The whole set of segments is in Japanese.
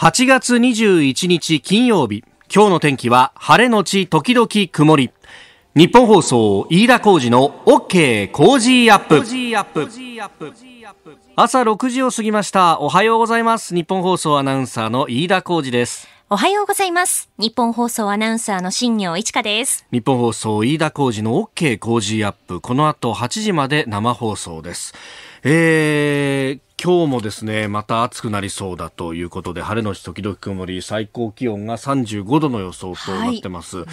8月21日金曜日。今日の天気は晴れのち時々曇り。日本放送、飯田浩二の OK 工事アップ。朝6時を過ぎました。おはようございます。日本放送アナウンサーの飯田浩二です。おはようございます。日本放送アナウンサーの新業一華です。日本放送飯田浩二の OK 工事アップ。この後8時まで生放送です。えー、今日もですね、また暑くなりそうだということで、晴れのち時々曇り、最高気温が35度の予想となってます。はい、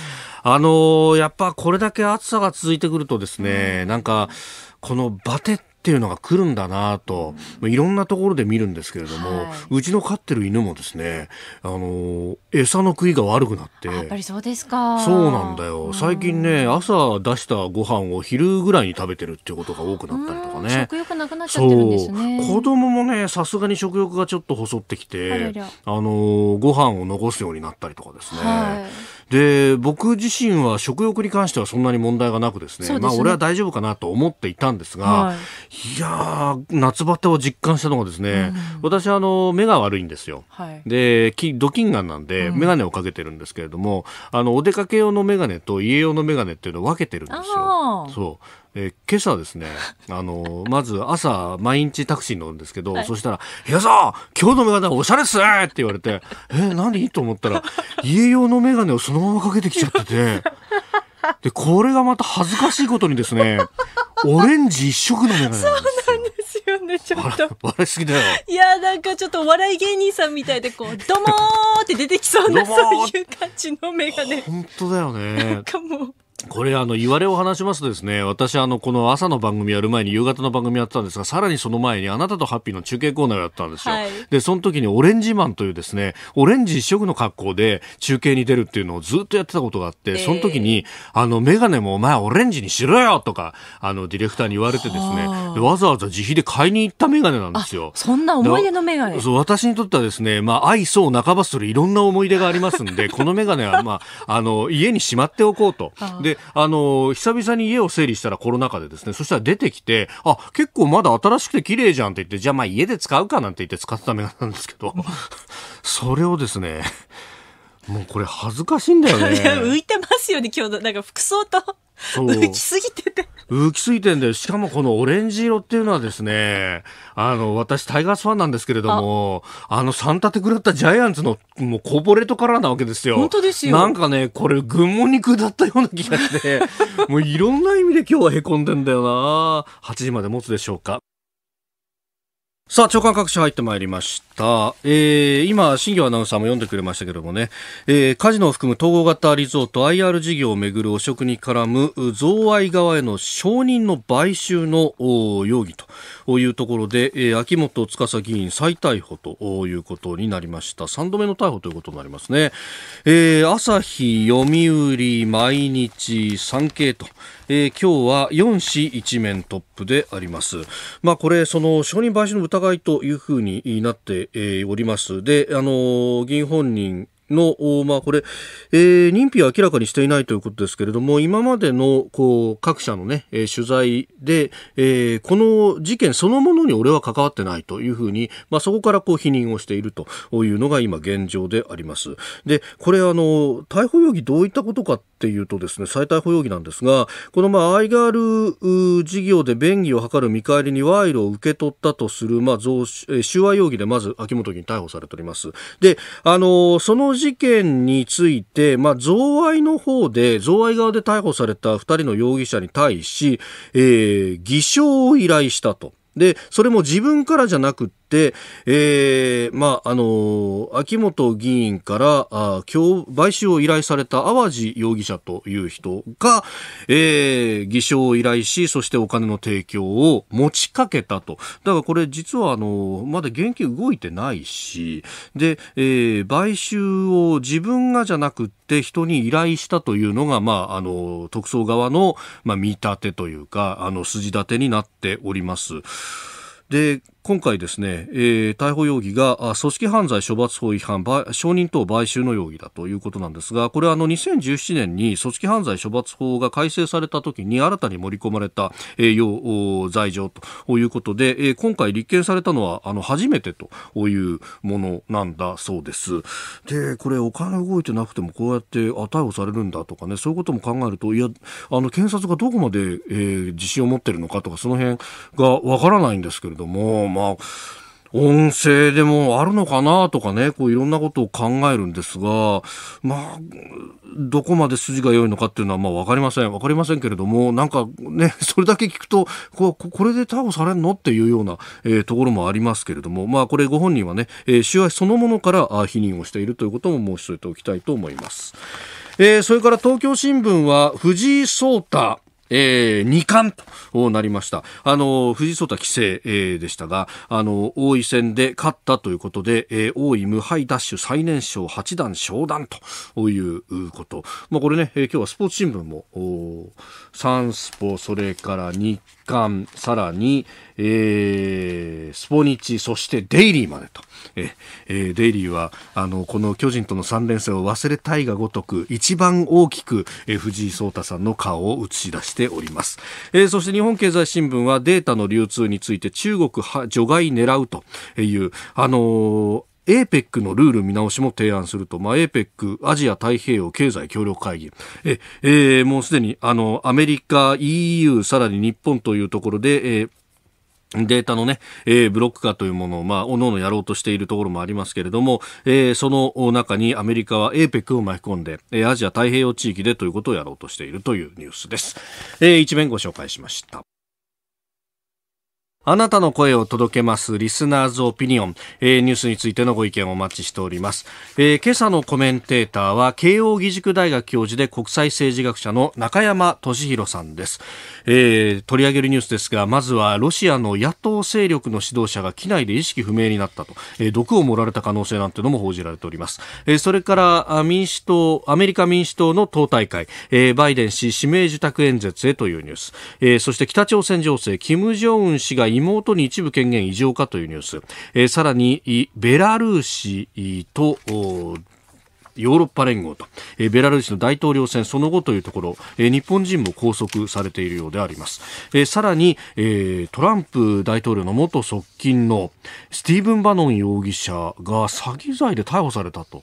あのー、やっぱこれだけ暑さが続いてくるとですね、うん、なんか、このバテっていうのが来るんだなと、いろんなところで見るんですけれども、はい、うちの飼ってる犬もですねあの餌の食いが悪くなってやっぱりそうですかそうなんだよ、最近ね朝出したご飯を昼ぐらいに食べてるっていうことが多くなったりとかね、食欲なくなっちゃってるんですね子供もねさすがに食欲がちょっと細ってきてあのご飯を残すようになったりとかですね、はいで僕自身は食欲に関してはそんなに問題がなくですね、ね、まあ、俺は大丈夫かなと思っていたんですが、はい、いや夏バテを実感したのがですね、うん、私あの目が悪いんですよ、はい、でドキンガンなんで眼鏡をかけてるんですけれども、うん、あのお出かけ用の眼鏡と家用の眼鏡っていうのを分けてるんですよ。そうえー、今朝ですね、あのー、まず朝、毎日タクシー乗るんですけど、はい、そしたら、部屋さん、今日のメガネおしゃれっすねって言われて、えー、何と思ったら、家用のメガネをそのままかけてきちゃってて、で、これがまた恥ずかしいことにですね、オレンジ一色のメガネなんですよ。そうなんですよね、ちょっと。笑いすぎだよ。いや、なんかちょっとお笑い芸人さんみたいで、こう、どもーって出てきそうな、そういう感じのメガネ。本当だよね。なんかもう。これあの言われを話しますとですね私あのこの朝の番組やる前に夕方の番組やってたんですがさらにその前にあなたとハッピーの中継コーナーをやったんですよ、はい、でその時にオレンジマンというですねオレンジ一色の格好で中継に出るっていうのをずっとやってたことがあってその時にあの眼鏡もお前オレンジにしろよとかあのディレクターに言われてですねわざわざ自費で買いに行った眼鏡なんですよそんな思い出の眼鏡そう私にとってはですねまあ愛想半ばするいろんな思い出がありますんでこの眼鏡はまああの家にしまっておこうとであの、久々に家を整理したらコロナ禍でですね、そしたら出てきて、あ、結構まだ新しくて綺麗じゃんって言って、じゃあまあ家で使うかなんて言って使ってたメガなんですけど、それをですね、もうこれ恥ずかしいんだよね。浮いてますよね、今日の。なんか服装と。浮きすぎてて。浮きすぎてんだよ。しかもこのオレンジ色っていうのはですね、あの、私タイガースファンなんですけれども、あの、サンタテクラったジャイアンツの、もうこぼれとカラーなわけですよ。本当ですよ。なんかね、これ、群門肉だったような気がして、もういろんな意味で今日は凹んでんだよな。8時まで持つでしょうか。さあ、長官各社入ってまいりました。えー、今、新業アナウンサーも読んでくれましたけどもね、えー、カジノを含む統合型リゾート IR 事業をめぐる汚職に絡む贈賄側への承認の買収の容疑というところで、えー、秋元司議員再逮捕ということになりました。3度目の逮捕ということになりますね。えー、朝日、読売、毎日、産経と、えー、今日は4市一面トップであります。まあ、これ、その承認買収の疑いというふうになっております。で、あの、議員本人の、まあ、これ、えー、認否は明らかにしていないということですけれども、今までのこう各社の、ね、え取材で、えー、この事件そのものに俺は関わってないというふうに、まあ、そこからこう否認をしているというのが今、現状であります。で、これあの、逮捕容疑どういったことかっていうとですね再逮捕容疑なんですがこのまあアイガール事業で便宜を図る見返りに賄賂を受け取ったとする、まあ、贈収賄容疑でまず秋元議員逮捕されておりますであのその事件について、まあ、贈賄の方で贈賄側で逮捕された2人の容疑者に対し、えー、偽証を依頼したとでそれも自分からじゃなくて、えー、まあ、あの、秋元議員から、あ今日、買収を依頼された淡路容疑者という人が、えー、偽証を依頼し、そしてお金の提供を持ちかけたと。だからこれ実は、あの、まだ現金動いてないし、で、えー、買収を自分がじゃなくて人に依頼したというのが、まあ、あの、特捜側の、まあ、見立てというか、あの、筋立てになっております。で、今回ですね、えー、逮捕容疑が組織犯罪処罰法違反証人等買収の容疑だということなんですがこれはあの2017年に組織犯罪処罰法が改正された時に新たに盛り込まれた、えー、罪状ということで、えー、今回立件されたのはあの初めてというものなんだそうですでこれお金動いてなくてもこうやって逮捕されるんだとかねそういうことも考えるといやあの検察がどこまで、えー、自信を持ってるのかとかその辺がわからないんですけれどもまあ、音声でもあるのかなとかね、こういろんなことを考えるんですが、まあ、どこまで筋が良いのかっていうのはまあ分かりません。分かりませんけれども、なんかね、それだけ聞くと、ここれで逮捕されんのっていうような、えー、ところもありますけれども、まあこれご本人はね、えー、収賄そのものからあ否認をしているということも申し添えておきたいと思います。えー、それから東京新聞は藤井聡太、えー、2冠となりました。あの、藤井聡太棋聖、えー、でしたが、あの、王位戦で勝ったということで、えー、王位無敗ダッシュ最年少八段昇段ということ。まあ、これね、えー、今日はスポーツ新聞も、サンスポ、それから日刊、さらに、えー、スポニチ、そしてデイリーまでと。ええー、デイリーはあのこの巨人との3連戦を忘れたいがごとく一番大きく、えー、藤井聡太さんの顔を映し出しております、えー、そして日本経済新聞はデータの流通について中国除外狙うというあのー APEC のルール見直しも提案すると、まあ、APEC アジア太平洋経済協力会議え、えー、もうすでにあのアメリカ EU さらに日本というところで、えーデータのね、えー、ブロック化というものを、まあ、おのおのやろうとしているところもありますけれども、えー、その中にアメリカは APEC を巻き込んで、えー、アジア太平洋地域でということをやろうとしているというニュースです。えー、一面ご紹介しました。あなたの声を届けます、リスナーズオピニオン、えー、ニュースについてのご意見をお待ちしております、えー、今朝のコメンテーターは、慶応義塾大学教授で国際政治学者の中山俊弘さんです、えー、取り上げるニュースですが、まずはロシアの野党勢力の指導者が機内で意識不明になったと、えー、毒を盛られた可能性なんてのも報じられております。えー、それから、民主党、アメリカ民主党の党大会、えー、バイデン氏指名受託演説へというニュース、えー、そして北朝鮮情勢、金正恩氏が妹に一部権限異常かというニュース、えー、さらにベラルーシとヨーロッパ連合と、えベラルーシの大統領選その後というところ、え日本人も拘束されているようであります、えさらに、えトランプ大統領の元側近のスティーブン・バノン容疑者が詐欺罪で逮捕されたと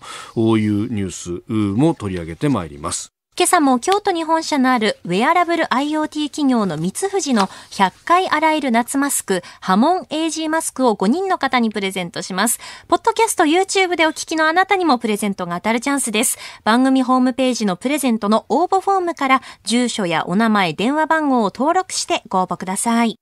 いうニュースも取り上げてまいります今朝も京都に本社のあるウェアラブル IoT 企業の三藤の100回洗える夏マスク、波紋エイジーマスクを5人の方にプレゼントします。ポッドキャスト、YouTube でお聞きのあなたにもプレゼントが当たるチャンスです。番組ホームページのプレゼントの応募フォームから、住所やお名前、電話番号を登録してご応募ください。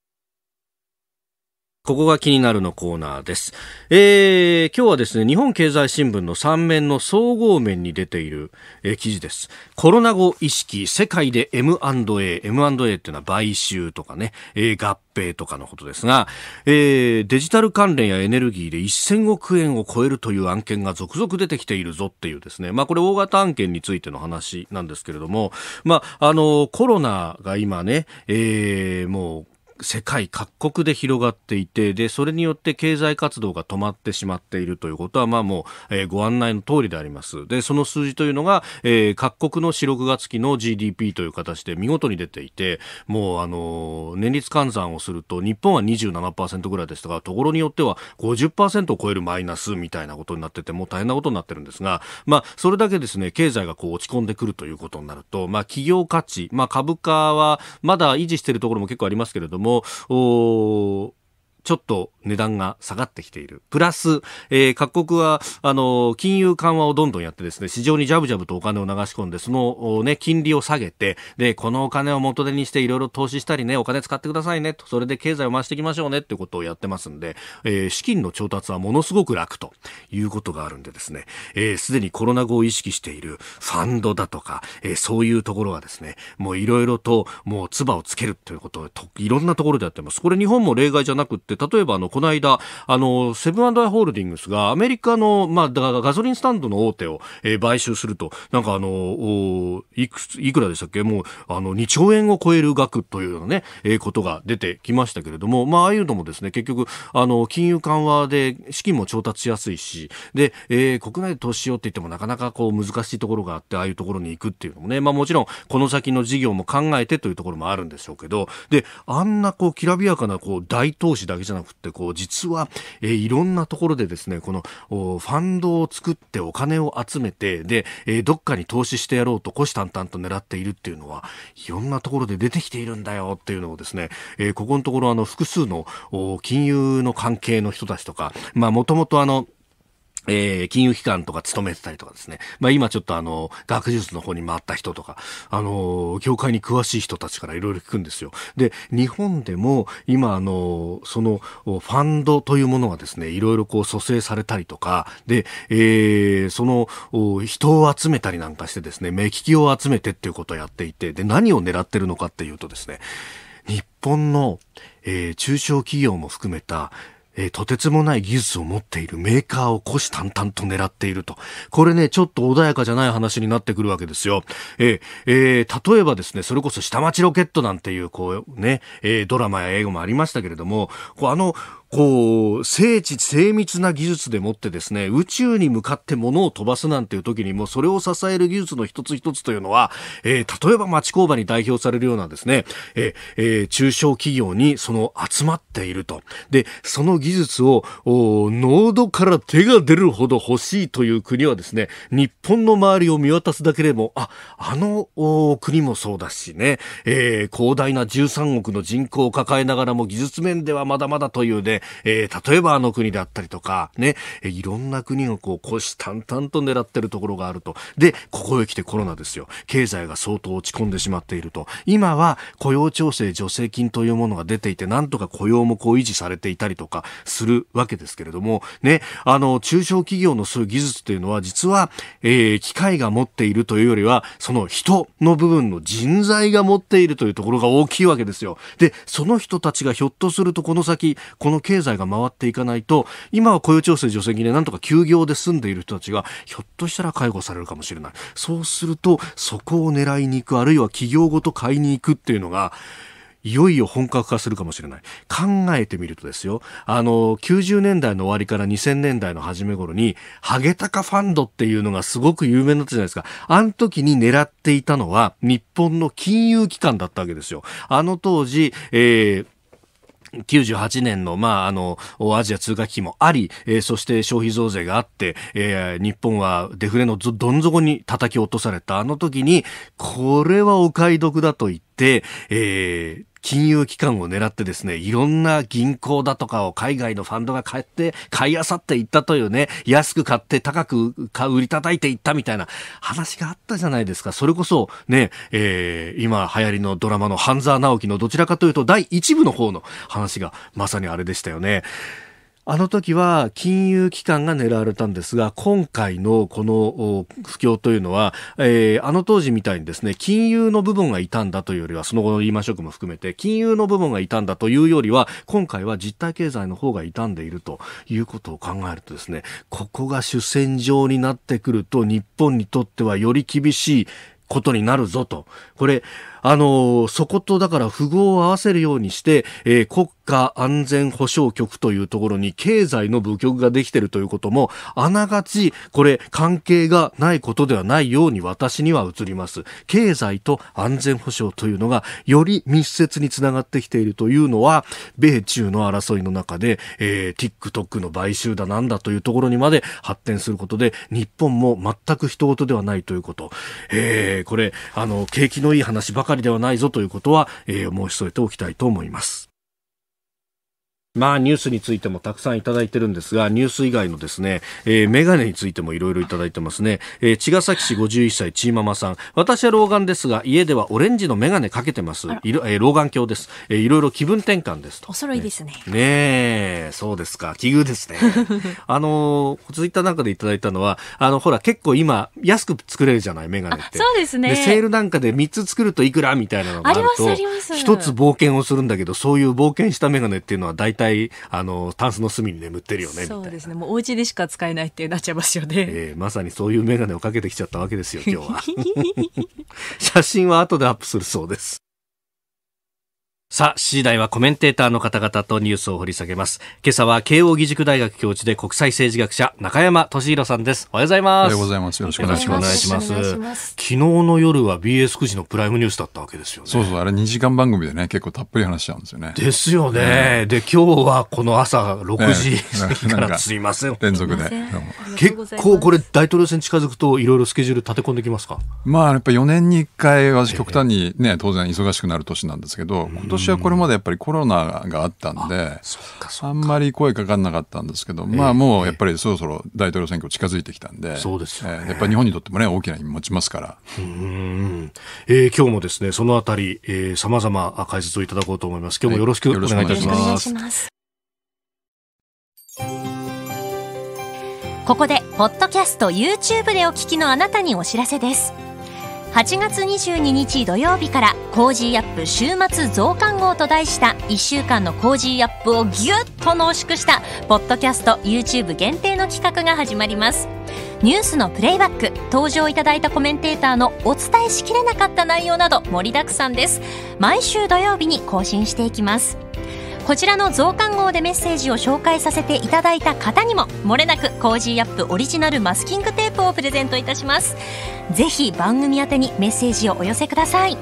ここが気になるのコーナーです。えー、今日はですね、日本経済新聞の3面の総合面に出ている、えー、記事です。コロナ後意識、世界で M&A。M&A っていうのは買収とかね、えー、合併とかのことですが、えー、デジタル関連やエネルギーで1000億円を超えるという案件が続々出てきているぞっていうですね、まあこれ大型案件についての話なんですけれども、まああの、コロナが今ね、えー、もう世界各国で広がっていてでそれによって経済活動が止まってしまっているということは、まあ、もう、えー、ご案内の通りでありますでその数字というのが、えー、各国の4、6月期の GDP という形で見事に出ていてもう、あのー、年率換算をすると日本は27%ぐらいでしたがところによっては50%を超えるマイナスみたいなことになっててもう大変なことになってるんですが、まあ、それだけですね経済がこう落ち込んでくるということになると、まあ、企業価値、まあ、株価はまだ維持しているところも結構ありますけれどもも、ちょっと値段が下がってきている。プラス、えー、各国は、あの、金融緩和をどんどんやってですね、市場にジャブジャブとお金を流し込んで、その、ね、金利を下げて、で、このお金を元手にしていろいろ投資したりね、お金使ってくださいね、と、それで経済を回していきましょうね、ってことをやってますんで、えー、資金の調達はものすごく楽ということがあるんでですね、えー、すでにコロナ後を意識しているファンドだとか、えー、そういうところはですね、もういろいろと、もう唾をつけるということを、いろんなところでやってます。これ日本も例外じゃなくって、例えばあの、この間、あの、セブンアイ・ホールディングスがアメリカの、まあ、だからガソリンスタンドの大手を、えー、買収すると、なんかあの、いくつ、いくらでしたっけもう、あの、2兆円を超える額というようなね、えー、ことが出てきましたけれども、まあ、ああいうのもですね、結局、あの、金融緩和で資金も調達しやすいし、で、えー、国内で投資しようって言ってもなかなかこう難しいところがあって、ああいうところに行くっていうのもね、まあもちろんこの先の事業も考えてというところもあるんでしょうけど、で、あんなこうきらびやかなこう大投資だけじゃなくて、こう実は、えー、いろんなところでですねこのファンドを作ってお金を集めてで、えー、どっかに投資してやろうと虎視眈々と狙っているっていうのはいろんなところで出てきているんだよっていうのをですね、えー、ここのところあの複数の金融の関係の人たちとかまあもともとあのえー、金融機関とか勤めてたりとかですね。まあ今ちょっとあの、学術の方に回った人とか、あの、業界に詳しい人たちからいろいろ聞くんですよ。で、日本でも今あの、その、ファンドというものがですね、いろいろこう蘇生されたりとか、で、えー、その、人を集めたりなんかしてですね、目利きを集めてっていうことをやっていて、で、何を狙ってるのかっていうとですね、日本の、えー、中小企業も含めた、えー、とてつもない技術を持っているメーカーを虎視眈々と狙っていると。これね、ちょっと穏やかじゃない話になってくるわけですよ。えー、えー、例えばですね、それこそ下町ロケットなんていう、こうね、えドラマや映画もありましたけれども、こうあの、こう、精緻精密な技術でもってですね、宇宙に向かって物を飛ばすなんていう時にも、それを支える技術の一つ一つというのは、えー、例えば町工場に代表されるようなですね、えー、えー、中小企業にその集まっていると。で、その技術を、濃度から手が出るほど欲しいという国はですね、日本の周りを見渡すだけでも、あ、あの国もそうだしね、えー、広大な13億の人口を抱えながらも技術面ではまだまだというね、えー、例えばあの国だったりとか、ね、いろんな国をこう、虎視眈々と狙ってるところがあると。で、ここへ来てコロナですよ。経済が相当落ち込んでしまっていると。今は雇用調整助成金というものが出ていて、なんとか雇用もこう維持されていたりとかするわけですけれども、ね、あの、中小企業のそういう技術というのは、実は、えー、機械が持っているというよりは、その人の部分の人材が持っているというところが大きいわけですよ。で、その人たちがひょっとするとこの先、この経済が回っていかないと今は雇用調整助成金でなんとか休業で済んでいる人たちがひょっとしたら介護されるかもしれないそうするとそこを狙いに行くあるいは企業ごと買いに行くっていうのがいよいよ本格化するかもしれない。考えてみるとですよ、あの、90年代の終わりから2000年代の初め頃に、ハゲタカファンドっていうのがすごく有名になったじゃないですか。あの時に狙っていたのは、日本の金融機関だったわけですよ。あの当時、えー98年の、まあ、あの、アジア通貨危機もあり、えー、そして消費増税があって、えー、日本はデフレのどん底に叩き落とされたあの時に、これはお買い得だと言って、えー、金融機関を狙ってですね、いろんな銀行だとかを海外のファンドが買って、買いあさっていったというね、安く買って高く売り叩いていったみたいな話があったじゃないですか。それこそね、えー、今流行りのドラマの半沢直樹のどちらかというと第一部の方の話がまさにあれでしたよね。あの時は金融機関が狙われたんですが、今回のこの不況というのは、えー、あの当時みたいにですね、金融の部分が傷んだというよりは、その後のリーマンショックも含めて、金融の部分が傷んだというよりは、今回は実体経済の方が傷んでいるということを考えるとですね、ここが主戦場になってくると、日本にとってはより厳しいことになるぞと。これ、あのそことだから符号を合わせるようにして、えー、国家安全保障局というところに経済の部局ができているということも、あながち、これ、関係がないことではないように私には映ります。経済と安全保障というのが、より密接につながってきているというのは、米中の争いの中で、えー、TikTok の買収だなんだというところにまで発展することで、日本も全く人事ではないということ。えー、これ、あの、景気のいい話ばかりではないぞということは、えー、申し添えておきたいと思います。まあ、ニュースについてもたくさんいただいてるんですが、ニュース以外のですね、えー、メガネについてもいろいろいただいてますね。えー、茅ヶ崎市51歳、ちいままさん。私は老眼ですが、家ではオレンジのメガネかけてます。いろえー、老眼鏡です。えー、いろいろ気分転換ですと。お揃いですね。ねえ、そうですか。奇遇ですね。あのー、ツイッターなんかでいただいたのは、あの、ほら、結構今、安く作れるじゃない、メガネって。そうですねで。セールなんかで3つ作るといくらみたいなのがあると、あります、あります。1つ冒険をするんだけど、そういう冒険したメガネっていうのは大体対あのタンスの隅に眠ってるよねそうですねもうお家でしか使えないってなっちゃいますよね、えー、まさにそういう眼鏡をかけてきちゃったわけですよ今日は 写真は後でアップするそうですさあ、次第はコメンテーターの方々とニュースを掘り下げます。今朝は慶応義塾大学教授で国際政治学者、中山俊弘さんです。おはようございます。おはようございます。よろしくお願いします。いします昨日の夜は BS9 時のプライムニュースだったわけですよね。そうそう、あれ2時間番組でね、結構たっぷり話しちゃうんですよね。ですよね。で、今日はこの朝6時過ぎからすいません。連続で。結構これ大統領選近づくといろいろスケジュール立て込んできますかまあ、やっぱ4年に1回、私極端にね、当然忙しくなる年なんですけど、今年年はこれまでやっぱりコロナがあったんで、あんまり声かかんなかったんですけど、まあもうやっぱりそろそろ大統領選挙近づいてきたんで、そうですね、やっぱり日本にとってもね、大きな意味持ちますから。うん、えー、今日もですね、そのあたり、さまざま解説をいただこうと思います。今日もよろしくお願いいたします。はい、ますここで、ポッドキャスト、YouTube でお聞きのあなたにお知らせです。8月22日土曜日からコージーアップ週末増刊号と題した1週間のコージーアップをぎゅっと濃縮したポッドキャスト YouTube 限定の企画が始まりますニュースのプレイバック登場いただいたコメンテーターのお伝えしきれなかった内容など盛りだくさんです毎週土曜日に更新していきますこちらの増刊号でメッセージを紹介させていただいた方にももれなくコージーアップオリジナルマスキングテープをプレゼントいたしますぜひ番組宛にメッセージをお寄せください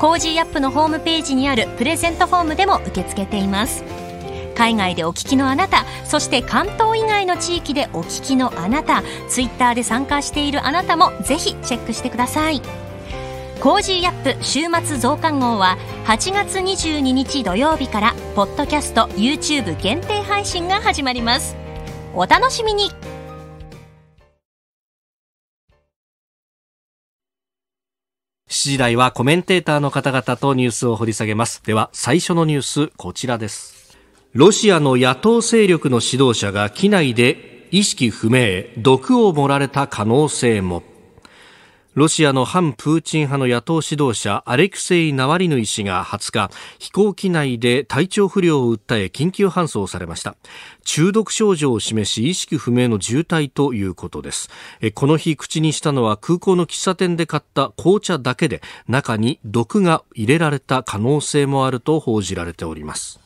コージーアップのホームページにあるプレゼントフォームでも受け付けています海外でお聞きのあなたそして関東以外の地域でお聞きのあなたツイッターで参加しているあなたもぜひチェックしてくださいコージーアップ週末増刊号は8月22日土曜日からポッドキャスト YouTube 限定配信が始まりますお楽しみに7時台はコメンテーターの方々とニュースを掘り下げますでは最初のニュースこちらですロシアの野党勢力の指導者が機内で意識不明毒を盛られた可能性もロシアの反プーチン派の野党指導者アレクセイ・ナワリヌイ氏が20日飛行機内で体調不良を訴え緊急搬送されました中毒症状を示し意識不明の重体ということですこの日口にしたのは空港の喫茶店で買った紅茶だけで中に毒が入れられた可能性もあると報じられております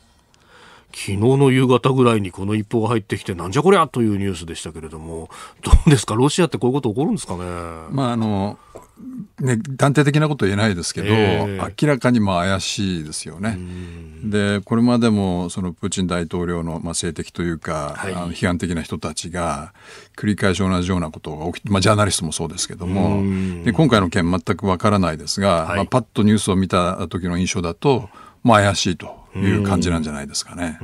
昨日の夕方ぐらいにこの一報が入ってきてなんじゃこりゃというニュースでしたけれどもどうですかロシアってこういうこと起こるんですかね。まああのね、断定的なこと言えないですけど、えー、明らかにまあ怪しいですよね。でこれまでもそのプーチン大統領のまあ性的というか、はい、あの批判的な人たちが繰り返し同じようなことが起きて、まあ、ジャーナリストもそうですけどもで今回の件全くわからないですが、はい、まあ、パッとニュースを見た時の印象だと、まあ、怪しいという感じなんじゃないですかね。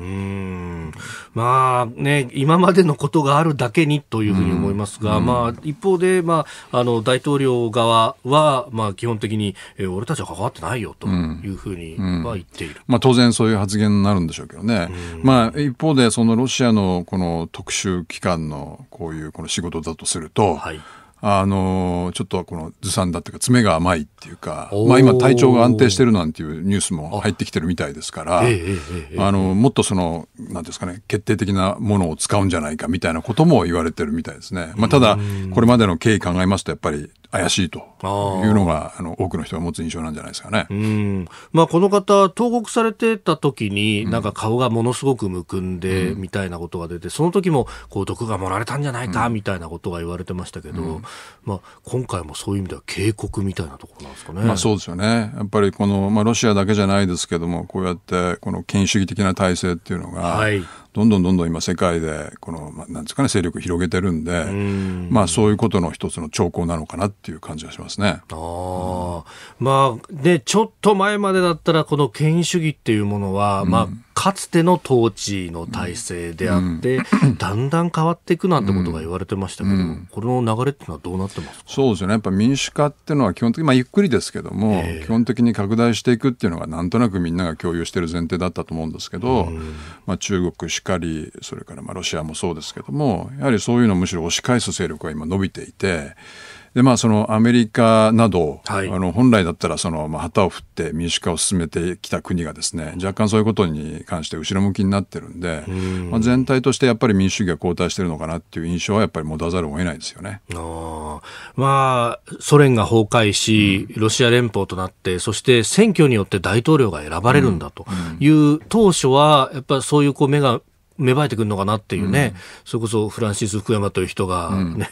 まあね、今までのことがあるだけにというふうに思いますが、まあ一方で、まあ、あの、大統領側は、まあ基本的に、えー、俺たちは関わってないよというふうには言っている。まあ当然そういう発言になるんでしょうけどね。まあ一方で、そのロシアのこの特殊機関のこういうこの仕事だとすると、はいあのちょっとこのずさんだっていうか爪が甘いっていうか、まあ、今体調が安定してるなんていうニュースも入ってきてるみたいですからあ、あのもっとそのんですかね決定的なものを使うんじゃないかみたいなことも言われてるみたいですね。まあ、ただこれまでの経緯考えますとやっぱり怪しいというのがあの多くの人が持つ印象なんじゃないですかね。うんまあ、この方、投獄されてた時に、なんか顔がものすごくむくんでみたいなことが出て、その時もこう毒が盛られたんじゃないかみたいなことが言われてましたけど、うん、まあ、今回もそういう意味では警告みたいなところなんですかね。まあ、そうですよね。やっぱりこの、まあ、ロシアだけじゃないですけども、こうやってこの権威主義的な体制っていうのが、はい、どんどんどんどん今世界でこの、まあ、なんですかね勢力広げてるんでまあそういうことの一つの兆候なのかなっていう感じがしますね。あうん、まあねちょっと前までだったらこの権威主義っていうものは、うん、まあかつての統治の体制であって、うん、だんだん変わっていくなんてことが言われてましたけど、うん、この流れっていうのはどうなってますそうですよねやっぱ民主化っていうのは基本的に、まあ、ゆっくりですけども、えー、基本的に拡大していくっていうのがなんとなくみんなが共有している前提だったと思うんですけど、まあ、中国しかりそれからまあロシアもそうですけどもやはりそういうのをむしろ押し返す勢力が今伸びていてで、まあ、そのアメリカなど、はい、あの本来だったらその、まあ、旗を振って民主化を進めてきた国がですね若干そういうことに関して後ろ向きになってるんで、んまあ、全体としてやっぱり民主主義が後退してるのかなっていう印象はやっぱり持たざるを得ないですよねあ、まあ、ソ連が崩壊し、ロシア連邦となって、そして選挙によって大統領が選ばれるんだという、当初はやっぱそういうこう目が芽生えてくるのかなっていうね、うん、それこそフランシス・福山という人がね、うん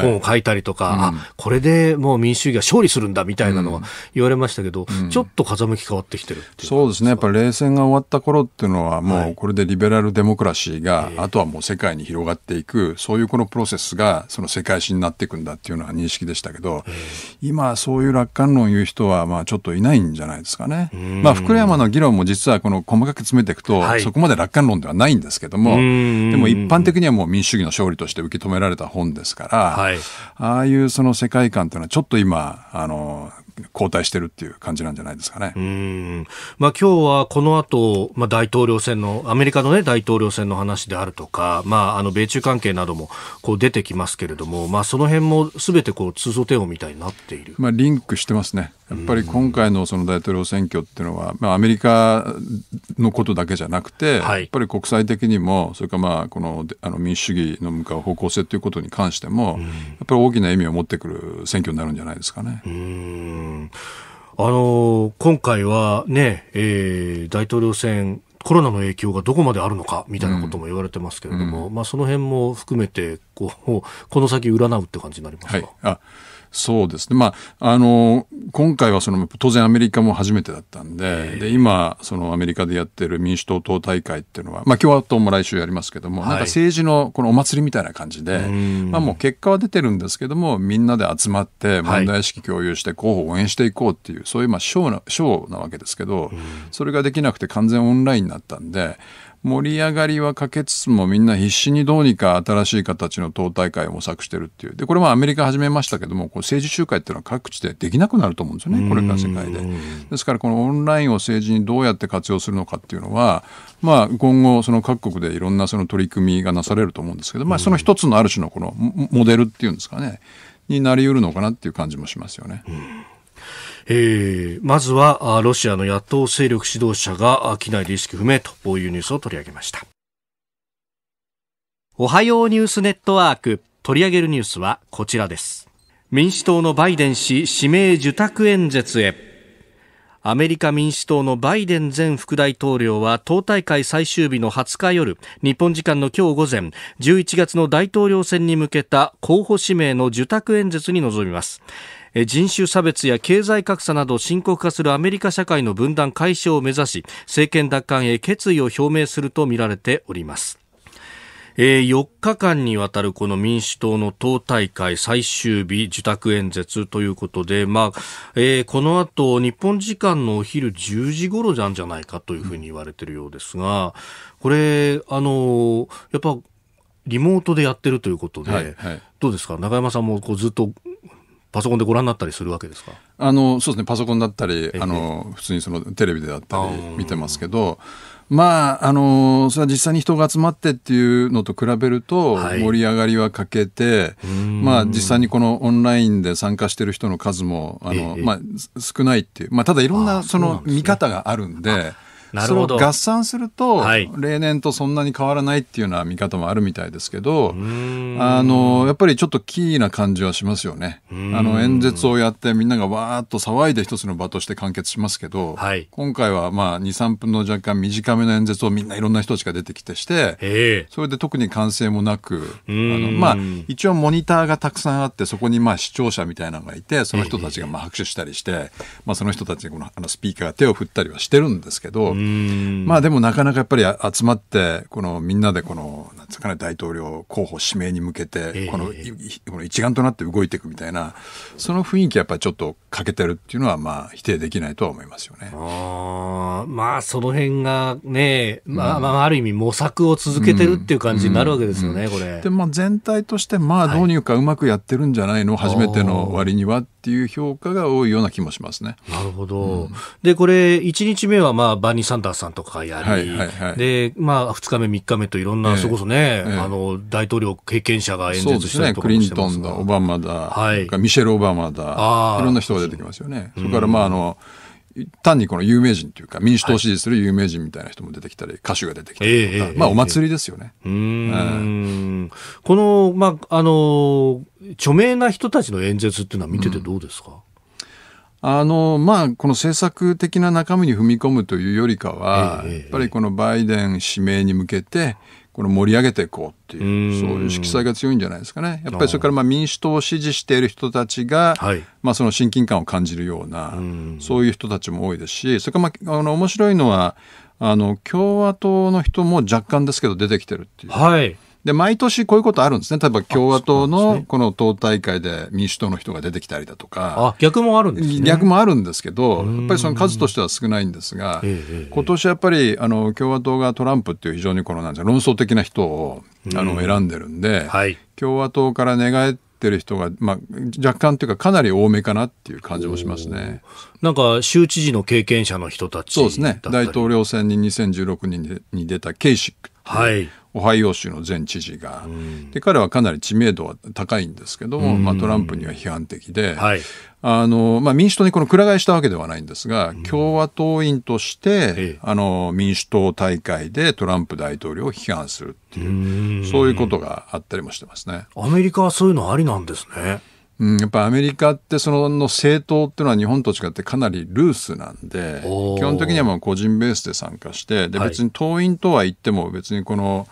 本を書いたりとか、うん、これでもう民主主義が勝利するんだみたいなのは言われましたけど、ちょっと風向き変わってきてるそうですね、やっぱり冷戦が終わった頃っていうのは、もうこれでリベラルデモクラシーが、はい、あとはもう世界に広がっていく、そういうこのプロセスが、その世界史になっていくんだっていうのは認識でしたけど、今、そういう楽観論を言う人は、まあちょっといないんじゃないですかね。まあ、福山の議論も実はこの細かく詰めていくと、はい、そこまで楽観論ではないんですけど、ども、でも一般的にはもう民主主義の勝利として受け止められた本ですから、はい、ああいうその世界観というのはちょっと今、あの、後退してるっていう感じなんじゃないですかね。うんまあ、今日はこの後、まあ、大統領選の、アメリカの、ね、大統領選の話であるとか、まあ、あの米中関係などもこう出てきますけれども、まあ、その辺もすべてこう通想帝をみたいになっている、まあ、リンクしてますね。やっぱり今回のその大統領選挙っていうのは、まあ、アメリカのことだけじゃなくて、はい、やっぱり国際的にも、それからまあこのあの民主主義の向かう方向性ということに関しても、やっぱり大きな意味を持ってくる選挙になるんじゃないですかね。うんうんあの今回はね、えー、大統領選コロナの影響がどこまであるのかみたいなことも言われてますけれども、うん、まあ、その辺も含めてこうこの先占うって感じになりますか、はい、あそうですね、まあ、あの今回はその当然アメリカも初めてだったんでで今そのアメリカでやってる民主党党大会っていうのは、まあ、共和党も来週やりますけども、はい、なんか政治のこのお祭りみたいな感じで、まあ、もう結果は出てるんですけどもみんなで集まって問題意識共有して候補を応援していこうっていう、はい、そういうまあショーなショーなわけですけどそれができなくて完全オンラインになったんで盛り上がりはかけつつもみんな必死にどうにか新しい形の党大会を模索してるっていうでこれもアメリカ始めましたけどもこう政治集会っていうのは各地でできなくなると思うんですよねこれから世界でですからこのオンラインを政治にどうやって活用するのかっていうのは、まあ、今後その各国でいろんなその取り組みがなされると思うんですけど、まあ、その一つのある種のこのモデルっていうんですかねになりうるのかなっていう感じもしますよね。うんえー、まずはロシアの野党勢力指導者が機内で意識不明というニュースを取り上げましたおはようニュースネットワーク取り上げるニュースはこちらです民主党のバイデン氏指名受託演説へアメリカ民主党のバイデン前副大統領は党大会最終日の20日夜、日本時間の今日午前、11月の大統領選に向けた候補指名の受託演説に臨みます。人種差別や経済格差など深刻化するアメリカ社会の分断解消を目指し政権奪還へ決意を表明するとみられておりますえー、4日間にわたるこの民主党の党大会最終日受託演説ということで、まあえー、この後日本時間のお昼10時頃じゃんじゃないかというふうに言われているようですが、これ、あのー、やっぱリモートでやってるということで、はいはい、どうですか、永山さんもこうずっとパソコンでご覧になったりするわけですかあのそうですねパソコンだったり、あの普通にそのテレビでだったり見てますけど。まあ、あのそれは実際に人が集まってっていうのと比べると、盛り上がりは欠けて、はい、まあ、実際にこのオンラインで参加してる人の数も、あの、まあ、少ないっていう、まあ、ただいろんな、その見方があるんで、なるほど合算すると、はい、例年とそんなに変わらないっていうような見方もあるみたいですけど、あの、やっぱりちょっとキーな感じはしますよね。あの、演説をやってみんながわーっと騒いで一つの場として完結しますけど、はい、今回はまあ2、3分の若干短めの演説をみんないろんな人たちが出てきてして、それで特に歓声もなく、あのまあ、一応モニターがたくさんあって、そこにまあ視聴者みたいなのがいて、その人たちがまあ拍手したりして、まあ、その人たちにこのあのスピーカーが手を振ったりはしてるんですけど、まあでもなかなかやっぱり集まってこのみんなでこのなんかね大統領候補指名に向けてこの,、この一丸となって動いていくみたいなその雰囲気やっぱりちょっと欠けてるっていうのはまあ否定できないとは思いますよね。あまあその辺がね、まあ、まあある意味模索を続けてるっていう感じになるわけですよね、これ。でまあ全体としてまあどうにかうまくやってるんじゃないの、初めての割には。っていう評価が多いような気もしますね。なるほど。うん、で、これ、1日目は、まあ、バニー・サンダースさんとかやり、はいはいはい、で、まあ、2日目、3日目といろんな、えー、それこそね、えー、あの、大統領経験者が演説したりとかしてますね。クリントンだ、オバマだ、はい、ミシェル・オバマだ、いろんな人が出てきますよね。それから、まあ、あの、単にこの有名人というか、民主党を支持する有名人みたいな人も出てきたり、はい、歌手が出てきたりとか、えー、まあお祭りですよね。えー、うんこの、まあ、あの、著名な人たちの演説っていうのは見ててどうですか、うんあの、まあ、この政策的な中身に踏み込むというよりかは、やっぱりこのバイデン指名に向けて、これ盛り上げていこうっていう、そういう色彩が強いんじゃないですかね。やっぱりそれからまあ民主党を支持している人たちが、はまあその親近感を感じるような、うそういう人たちも多いですし、それからまあ、あの、面白いのは、あの、共和党の人も若干ですけど出てきてるっていう。はい。で、毎年こういうことあるんですね。例えば共和党のこの党大会で民主党の人が出てきたりだとか。逆もあるんですね。逆もあるんですけど、やっぱりその数としては少ないんですが、今年やっぱりあの共和党がトランプっていう非常にこのなん論争的な人をあの選んでるんで、はい、共和党から願ってる人が、まあ、若干というか、かなり多めかなっていう感じもしますねなんか州知事の経験者の人たちそうですね、大統領選に2016年に出たケイシック、はい、オハイオ州の前知事が、で彼はかなり知名度は高いんですけども、まあ、トランプには批判的で、はいあのまあ、民主党にこのくら替えしたわけではないんですが、共和党員として、あの民主党大会でトランプ大統領を批判するっていう、そういうことがあったりもしてますねアメリカはそういうのありなんですね。うん、やっぱアメリカってその政党っていうのは日本と違ってかなりルースなんで基本的にはもう個人ベースで参加してで別に党員とは言っても別にこの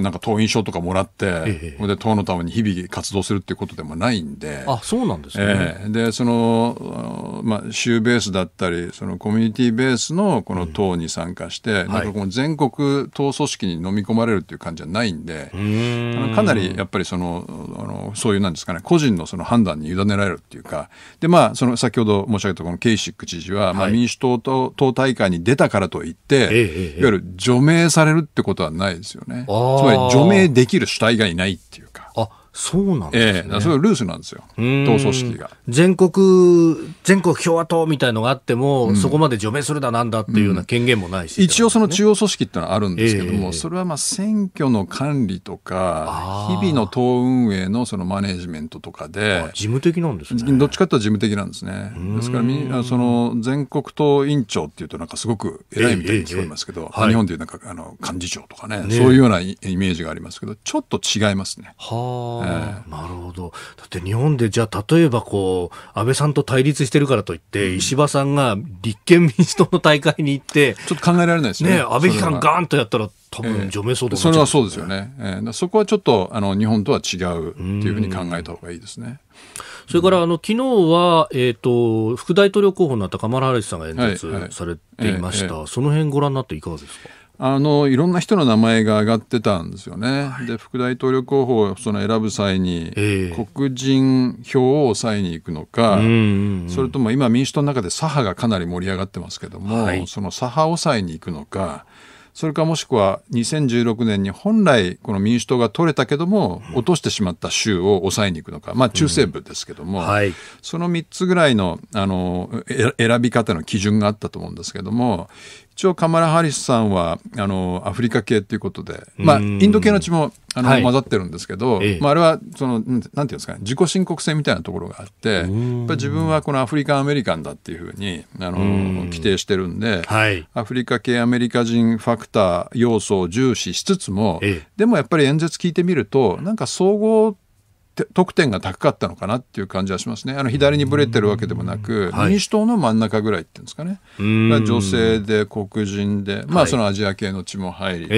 なんか党員証とかもらって、えで党のために日々活動するっていうことでもないんで、あそうなんですね、えでその、まあ、州ベースだったり、そのコミュニティベースのこの党に参加して、うん、なんかこ全国党組織に飲み込まれるっていう感じじゃないんで、はい、かなりやっぱりそのあの、そういうなんですかね、個人のその判断に委ねられるっていうか、でまあ、その先ほど申し上げたこのケイシック知事は、はい、まあ、民主党と党大会に出たからといって、ええ、いわゆる除名されるってことはないですよね。つまり除名できる主体がいないっていうか。あそうなんですね。ええ、それルースなんですよ。党組織が。全国、全国共和党みたいのがあっても、うん、そこまで除名するだなんだっていうような権限もないし、うん、一応その中央組織ってのはあるんですけども、えそれはまあ選挙の管理とか、日々の党運営のそのマネジメントとかで。事務的なんですね。どっちかというと事務的なんですね。ですからみ、その全国党委員長っていうとなんかすごく偉いみたいに聞こえますけど、ええ日本でいうなんかあの幹事長とかね、ね、そういうようなイメージがありますけど、ちょっと違いますね。はあ。なるほど。だって日本で、じゃあ、例えばこう、安倍さんと対立してるからといって、石破さんが立憲民主党の大会に行って、ちょっと考えられないですね。ね安倍批判ガーンとやったら、多分除名騒動それはそうですよね。えー、そこはちょっとあの日本とは違うっていうふうに考えた方がいいですね。それから、あの、昨日は、えっ、と、副大統領候補になったカマラ・ハリスさんが演説されていました。その辺ご覧になっていかがですかあのいろんな人の名前が上がってたんですよね。はい、で副大統領候補をその選ぶ際に、えー、黒人票を抑えに行くのか、うんうんうん、それとも今民主党の中で左派がかなり盛り上がってますけども、はい、その左派を抑えに行くのか。それかもしくは2016年に本来この民主党が取れたけども落としてしまった州を抑えに行くのか、まあ、中西部ですけども、うんはい、その3つぐらいのあの選び方の基準があったと思うんですけども一応カマラ・ハリスさんはあのアフリカ系ということで、まあ、インド系の血もあの、はい、混ざってるんですけど、ええ、まあ、あれはそのなんていうんですか、ね、自己申告性みたいなところがあってやっぱ自分はこのアフリカン・アメリカンだっていうふうにあの規定してるんで、はい、アフリカ系アメリカ人ファクター要素を重視しつつも、え、でもやっぱり演説聞いてみるとなんか総合得点が高かったのかなっていう感じはしますね。あの左にぶれてるわけでもなく、はい、民主党の真ん中ぐらいっていうんですかね。女性で黒人で、まあそのアジア系の血も入り、はい、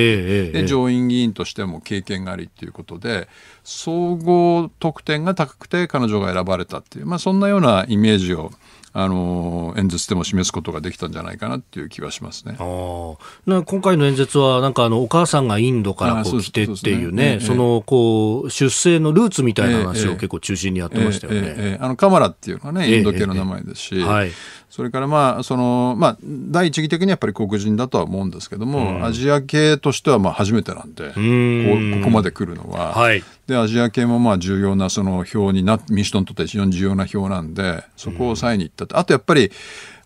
で上院議員としても経験がありっていうことで、総合得点が高くて彼女が選ばれたっていう、まあそんなようなイメージをあの演説でも示すことができたんじゃないかなっていう気はしますねあな今回の演説はなんかあのお母さんがインドからこう来てっていうね、そのこう出生のルーツみたいな話を結構中心にやってましたよね。あのカマラっていうのはね、インド系の名前ですし、はい、それからまあそのまあ第一義的にやっぱり黒人だとは思うんですけども、うん、アジア系としてはまあ初めてなんでこここまで来るのは、はい、でアジア系もまあ重要なその票にな民主党にとって非常に重要な票なんでそこを抑えに行ったってあとやっぱり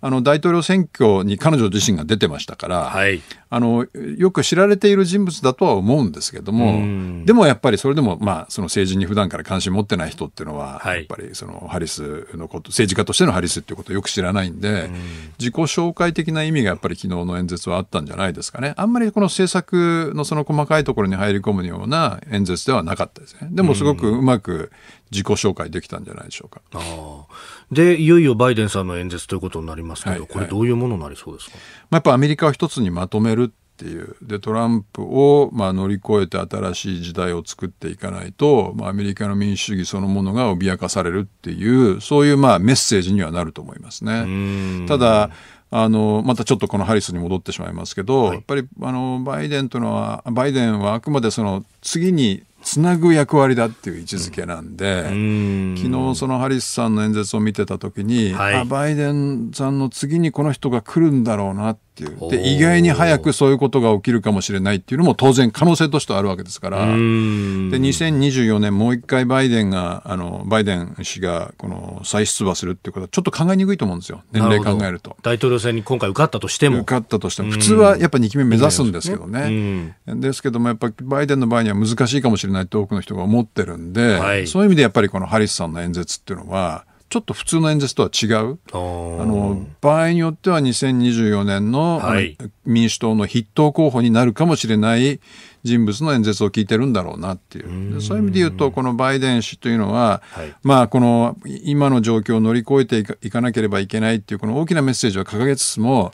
あの大統領選挙に彼女自身が出てましたから、はい、あのよく知られている人物だとは思うんですけども、でもやっぱりそれでも、まあ、その政治に普段から関心持ってない人っていうのは、やっぱりそのハリスのこと、政治家としてのハリスっていうことをよく知らないんで、自己紹介的な意味がやっぱり昨日の演説はあったんじゃないですかね。あんまりこの政策のその細かいところに入り込むような演説ではなかったですね。でもすごくうまく自己紹介できたんじゃないでしょうか。あで、いよいよバイデンさんの演説ということになりますけど、はいはい、これ、どういうものになりそうですか、まあ、やっぱアメリカを一つにまとめるっていう、でトランプをまあ乗り越えて新しい時代を作っていかないと、まあ、アメリカの民主主義そのものが脅かされるっていう、そういうまあメッセージにはなると思いますね。ただあの、またちょっとこのハリスに戻ってしまいますけど、はい、やっぱり、あの、バイデンというのは、バイデンはあくまでその次につなぐ役割だっていう位置づけなんで、うん、昨日そのハリスさんの演説を見てた時に、はい、バイデンさんの次にこの人が来るんだろうなってていう。で、意外に早くそういうことが起きるかもしれないっていうのも当然可能性としてあるわけですから。で、2024年もう一回バイデンが、あの、バイデン氏がこの再出馬するっていうことはちょっと考えにくいと思うんですよ。年齢考えると。大統領選に今回受かったとしても。受かったとしても。普通はやっぱ2期目目指すんですけどね。ですけどもやっぱりバイデンの場合には難しいかもしれないと多くの人が思ってるんで、はい、そういう意味でやっぱりこのハリスさんの演説っていうのは、ちょっと普通の演説とは違う、あの場合によっては2024年の,、はい、民主党の筆頭候補になるかもしれない人物の演説を聞いてるんだろうなっていう、そういう意味で言うと、このバイデン氏というのは、はい、まあ、この今の状況を乗り越えていかなければいけないっていう、この大きなメッセージを掲げつつも、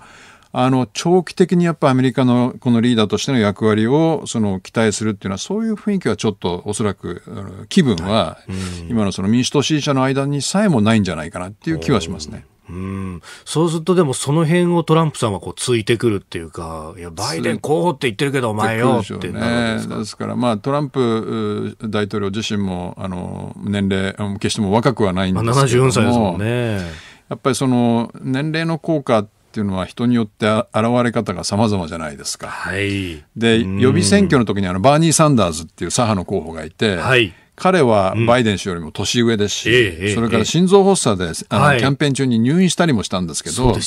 あの長期的にやっぱアメリカのこのリーダーとしての役割をその期待するっていうのはそういう雰囲気はちょっとおそらく気分は今のその民主党支持者の間にさえもないんじゃないかなっていう気はしますね。うん、そうするとでもその辺をトランプさんはこうついてくるっていうか、いや、バイデン候補って言ってるけど、お前よってなるで、ね、ですから、まあ、トランプ大統領自身も、あの、年齢、決しても若くはないんですけども、まあ、74歳ですもんね。やっぱりその年齢の効果っっていうのは人によって現れ方が様々じゃないですか。はい、で予備選挙の時にあのバーニー・サンダーズっていう左派の候補がいて、はい、彼はバイデン氏よりも年上ですし、うん、それから心臓発作で、あの、キャンペーン中に入院したりもしたんですけど、ね、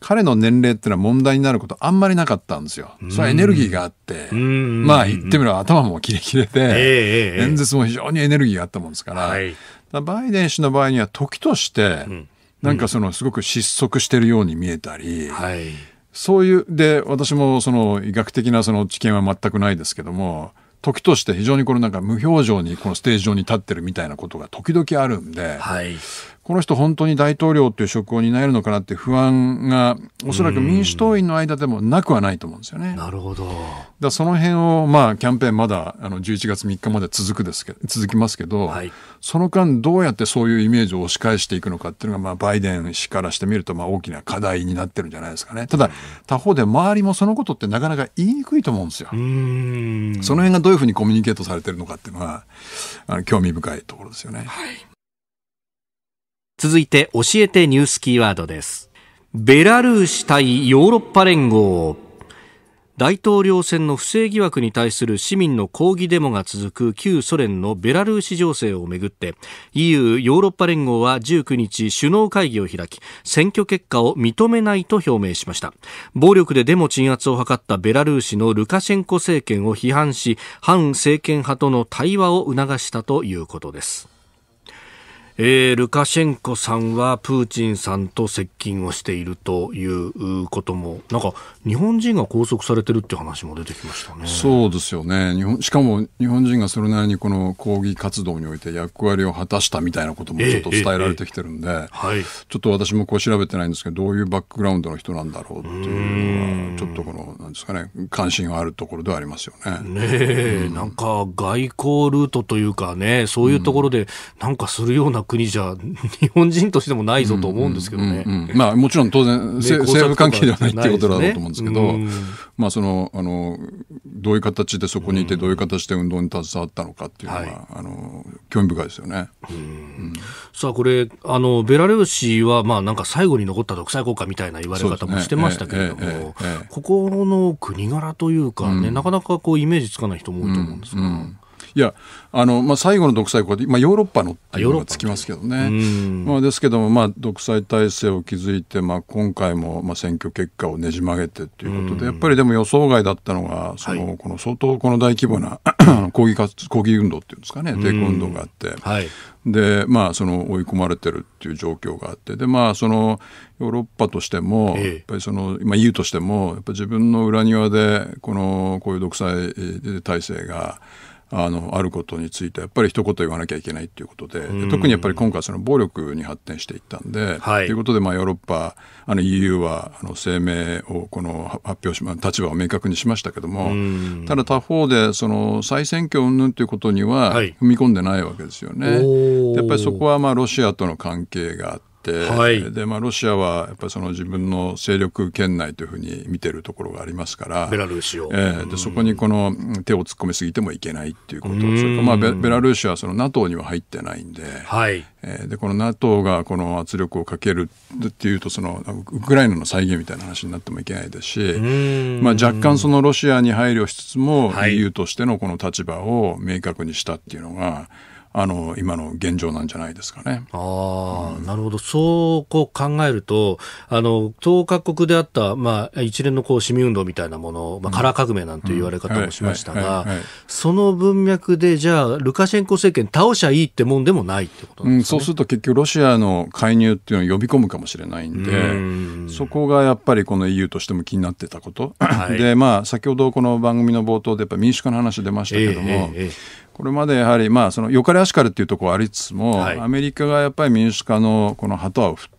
彼の年齢っていうのは問題になることあんまりなかったんですよ。それはエネルギーがあって、まあ言ってみれば頭もキレキレで、演説も非常にエネルギーがあったもんですから、はい、からバイデン氏の場合には時として、うんなんかそのすごく失速してるように見えたり、うん、はい、そういう、で、私もその医学的なその知見は全くないですけども、時として非常にこのなんか無表情にこのステージ上に立ってるみたいなことが時々あるんで、はい、この人本当に大統領という職を担えるのかなって不安がおそらく民主党員の間でもなくはないと思うんですよね。なるほど。だその辺をまあキャンペーンまだあの11月3日まで続くですけど、続きますけど、はい、その間どうやってそういうイメージを押し返していくのかっていうのがまあバイデン氏からしてみるとまあ大きな課題になってるんじゃないですかね。ただ他方で周りもそのことってなかなか言いにくいと思うんですよ。その辺がどういうふうにコミュニケートされてるのかっていうのはあの興味深いところですよね。はい。続いて教えてニュースキーワードです。ベラルーシ対ヨーロッパ連合。大統領選の不正疑惑に対する市民の抗議デモが続く旧ソ連のベラルーシ情勢をめぐって EU ヨーロッパ連合は19日首脳会議を開き選挙結果を認めないと表明しました暴力でデモ鎮圧を図ったベラルーシのルカシェンコ政権を批判し反政権派との対話を促したということですえー、ルカシェンコさんはプーチンさんと接近をしているということも、なんか日本人が拘束されてるって話も出てきましたね。そうですよね。日本しかも日本人がそれなりにこの抗議活動において役割を果たしたみたいなこともちょっと伝えられてきてるんで、えーえーはい、ちょっと私もこう調べてないんですけど、どういうバックグラウンドの人なんだろうっていうのは、ちょっとこの、なんですかね、関心があるところではありますよね。ねえ、うん、なんか外交ルートというかね、そういうところでなんかするような国じゃ日本人としてもないぞと思うんですけどね。うんうんうんまあもちろん当然、政府関係ではないっていうことだろうと思うんですけど、うん、まあその、あの、どういう形でそこにいて、どういう形で運動に携わったのかっていうのは、うんはい、あの、興味深いですよね。うん、さあこれ、あの、ベラルーシは、まあなんか最後に残った独裁国家みたいな言われ方もしてましたけれども、ねえええ、ここの国柄というかね、なかなかこうイメージつかない人も多いと思うんですが。いや、あのまあ、最後の独裁国は、まあ、ヨーロッパのっていうのがつきますけどね、まあ、ですけども、まあ、独裁体制を築いて、まあ、今回も、まあ、選挙結果をねじ曲げてということで、やっぱりでも予想外だったのが、その、はい、この相当この大規模な 抗議活抗議運動っていうんですかね、抵抗運動があって。はいで、まあ、その追い込まれてるっていう状況があってで、まあ、そのヨーロッパとしても、やっぱりその、まあ、EU としてもやっぱ自分の裏庭でこのこういう独裁体制があのあることについてやっぱり一言言わなきゃいけないということで特にやっぱり今回その暴力に発展していったんで、はい、ということでまあヨーロッパあの EU はあの声明をこの発表し立場を明確にしましたけどもただ他方でその再選挙云々ということには踏み込んでないわけですよね。はい、やっぱりそこはまあロシアとの関係があって、はい、でまあ、ロシアはやっぱその自分の勢力圏内というふうに見てるところがありますから、ベラルーシを、えー、でそこにこの手を突っ込みすぎてもいけないっていうこと、それと、まあ、ベラルーシはその NATO には入ってないんで、はいえー、でこの NATO がこの圧力をかけるっていうとその、ウクライナの再現みたいな話になってもいけないですし、まあ、若干、そのロシアに配慮しつつも、はい、EU としてのこの立場を明確にしたっていうのが、あの今の現状なんじゃないですかね。ああ、うん、なるほど。そうこう考えると、あの党各国であった、まあ、一連のこう市民運動みたいなもの、まあ、カラー革命なんて言われ方もしましたが、その文脈で、じゃあ、ルカシェンコ政権、倒しゃいいってもんでもないってこと、ね、うん、そうすると結局、ロシアの介入っていうのを呼び込むかもしれないんで、んそこがやっぱりこの EU としても気になってたこと、はい、でまあ、先ほどこの番組の冒頭で、やっぱ民主化の話出ましたけども、えーえーえーこれまでやはり、まあ、そのよかれあしかれっていうところありつつも、はい、アメリカがやっぱり民主化のこの旗を振っ、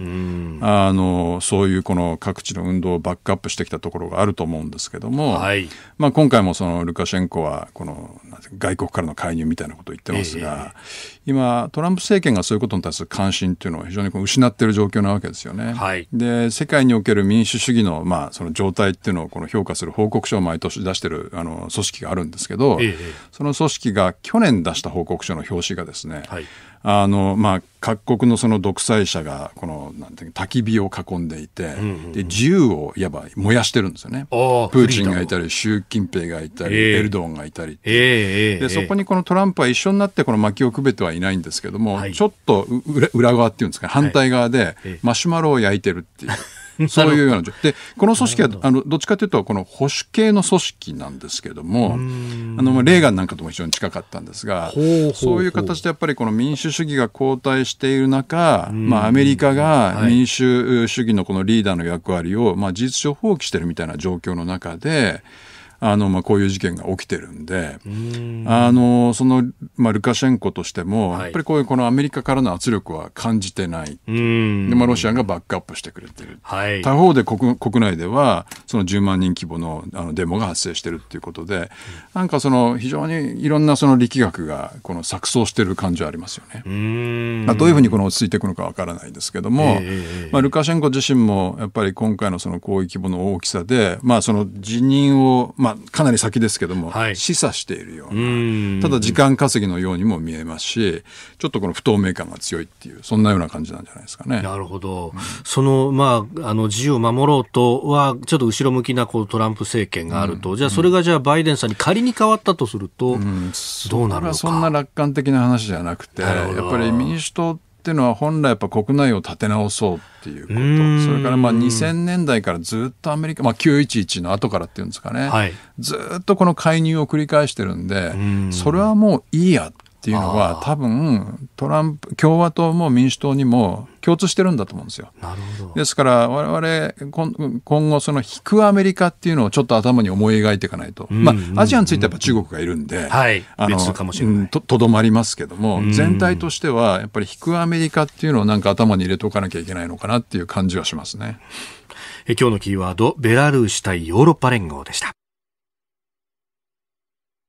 うん、あのそういうこの各地の運動をバックアップしてきたところがあると思うんですけども、はい、まあ、今回もそのルカシェンコはこの外国からの介入みたいなことを言ってますが、えー、今、トランプ政権がそういうことに対する関心というのを非常にこう失っている状況なわけですよね。はい、で世界における民主主義の,、まあその状態っていうのをこの評価する報告書を毎年出しているあの組織があるんですけど、えー、その組織が去年出した報告書の表紙がですね、はいあの、まあ、各国のその独裁者が、この、なんていう焚き火を囲んでいて、で、銃を、いわば燃やしてるんですよね。ープーチンがいたり、習近平がいたり、えー、エルドンがいたり、えー、で、そこにこのトランプは一緒になって、この薪をくべてはいないんですけども、はい、ちょっと裏側っていうんですか、反対側でマシュマロを焼いてるっていう。はいそういうようなでこの組織はあのどっちかというとこの保守系の組織なんですけどもあのレーガンなんかとも非常に近かったんですがそういう形でやっぱりこの民主主義が後退している中、まあ、アメリカが民主主義のこのリーダーの役割を、まあ、事実上放棄しているみたいな状況の中で。あの、まあ、こういう事件が起きてるんで、あの、その、まあ、ルカシェンコとしても、やっぱりこういうこのアメリカからの圧力は感じてない。で、まあ、ロシアがバックアップしてくれてる。はい、他方で国国内では、その10万人規模のあのデモが発生してるっていうことで、なんかその、非常にいろんなその力学が、この錯綜してる感じはありますよね。まあ、どういうふうにこの落ち着いていくのかわからないですけども、えー、まあ、ルカシェンコ自身も、やっぱり今回のその攻撃規模の大きさで、まあ、その辞任を、まあかなり先ですけども、はい、示唆しているようなただ時間稼ぎのようにも見えますしちょっとこの不透明感が強いっていうそんなような感じなんじゃないですかね。なるほど、うん、その,、まあ、あの自由を守ろうとはちょっと後ろ向きなこうトランプ政権があると、うん、じゃあそれがじゃあバイデンさんに仮に変わったとすると、うん、どうなるのかそんな楽観的な話じゃなくてやっぱり民主党ってっていうのは本来やっぱ国内を立て直そうっていうことそれからまあ2000年代からずっとアメリカ、まあ、911の後からっていうんですかね、はい、ずっとこの介入を繰り返してるんでそれはもういいやっっていうのは多分トランプ共和党も民主党にも共通してるんだと思うんですよ。ですから我々今後その引くアメリカっていうのをちょっと頭に思い描いていかないと、うんうんうん、まあ、アジアについてはやっぱ中国がいるんで、はい、あのととどまりますけども、うん、全体としてはやっぱり引くアメリカっていうのをなんか頭に入れておかなきゃいけないのかなっていう感じはしますね。え今日のキーワードベラルーシ対ヨーロッパ連合でした。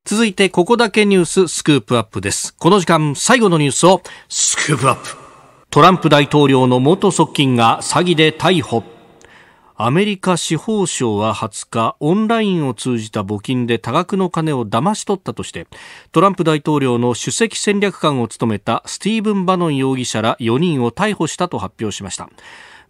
続いてここだけニューススクープアップですこの時間最後のニュースをスクープアップトランプ大統領の元側近が詐欺で逮捕アメリカ司法省は20日、オンラインを通じた募金で多額の金を騙し取ったとして、トランプ大統領の首席戦略官を務めたスティーブン・バノン容疑者ら4人を逮捕したと発表しました。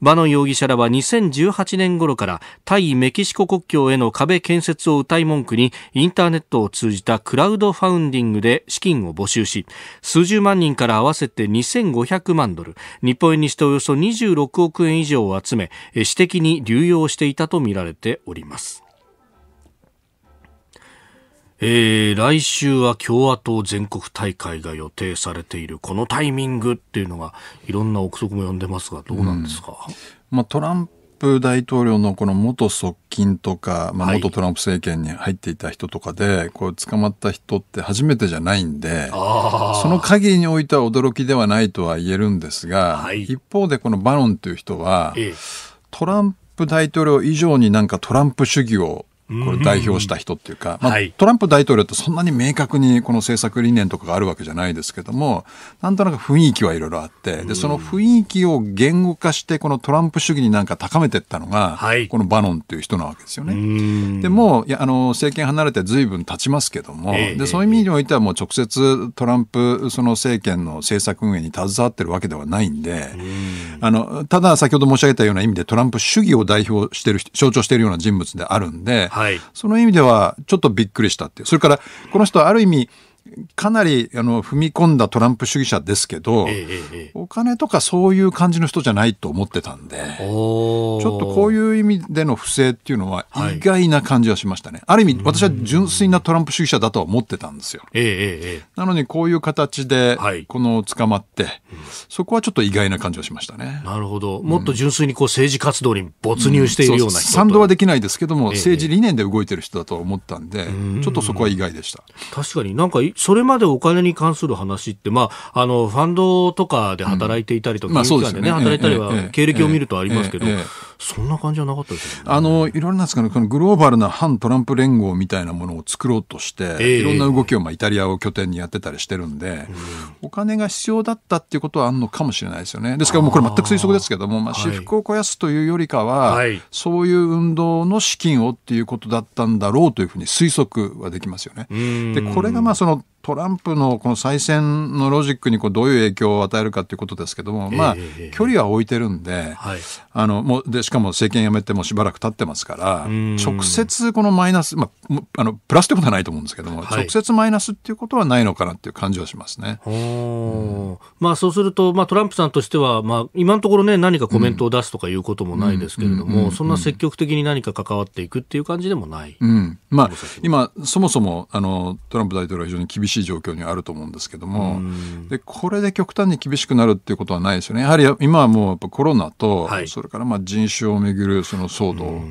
バノン容疑者らは2018年頃から対メキシコ国境への壁建設を謳い文句にインターネットを通じたクラウドファウンディングで資金を募集し数十万人から合わせて2500万ドル日本円にしておよそ26億円以上を集め私的に流用していたとみられておりますえー、来週は共和党全国大会が予定されているこのタイミングっていうのがいろんな憶測も呼んでますがどうなんですか、うん、まあ、トランプ大統領のこの元側近とか、まあ、元トランプ政権に入っていた人とかで、はい、こう捕まった人って初めてじゃないんでその限りにおいては驚きではないとは言えるんですが、はい、一方でこのバロンという人は、ええ、トランプ大統領以上になんかトランプ主義をこれ代表した人っていうか、まあ、トランプ大統領ってそんなに明確にこの政策理念とかがあるわけじゃないですけども、なんとなく雰囲気はいろいろあって、で、その雰囲気を言語化してこのトランプ主義になんか高めていったのが、このバノンっていう人なわけですよね。でも、いや、あの、政権離れて随分経ちますけども、で、そういう意味においてはもう直接トランプ、その政権の政策運営に携わってるわけではないんで、あの、ただ先ほど申し上げたような意味でトランプ主義を代表してる、象徴しているような人物であるんで、はい、その意味ではちょっとびっくりしたっていうそれからこの人はある意味かなりあの踏み込んだトランプ主義者ですけど、ええ、お金とかそういう感じの人じゃないと思ってたんで、ちょっとこういう意味での不正っていうのは意外な感じはしましたね。はい、ある意味、私は純粋なトランプ主義者だとは思ってたんですよ。え、なのにこういう形で、この捕まって、はい、そこはちょっと意外な感じはしましたね。なるほど。もっと純粋にこう政治活動に没入しているような、うん、賛同はできないですけども、政治理念で動いてる人だと思ったんで、ちょっとそこは意外でした。確かになんかそれまでお金に関する話って、まあ、あのファンドとかで働いていたりとか、金融で、ね働いたりは、経歴を見るとありますけど、そんな感じはなかったですね、あのいろいろなんですかね、このグローバルな反トランプ連合みたいなものを作ろうとして、えー、いろんな動きを、まあ、イタリアを拠点にやってたりしてるんで、お金が必要だったっていうことはあるのかもしれないですよね。ですから、もうこれ、全く推測ですけども、まあ、私服を肥やすというよりかは、はい、そういう運動の資金をっていうことだったんだろうというふうに推測はできますよね。でこれがまあそのトランプのこの再選のロジックにこうどういう影響を与えるかということですけども、まあ、距離は置いてるんで,、あのもうでしかも政権辞めてもしばらく経ってますから直接このマイナス、まあ、あのプラスってことはないと思うんですけども、直接マイナスっていうことはないのかなっていう感じはしますね、まあ、そうすると、まあ、トランプさんとしては、まあ、今のところ、ね、何かコメントを出すとかいうこともないですけれども、そんな積極的に何か関わっていくっていう感じでもない、うん。まあ、今、そもそもあのトランプ大統領は非常に厳しいしい状況にあると思うんですけども、でこれで極端に厳しくなるっていうことはないですよね。やはり今はもうコロナと、はい、それからまあ人種をめぐるその騒動、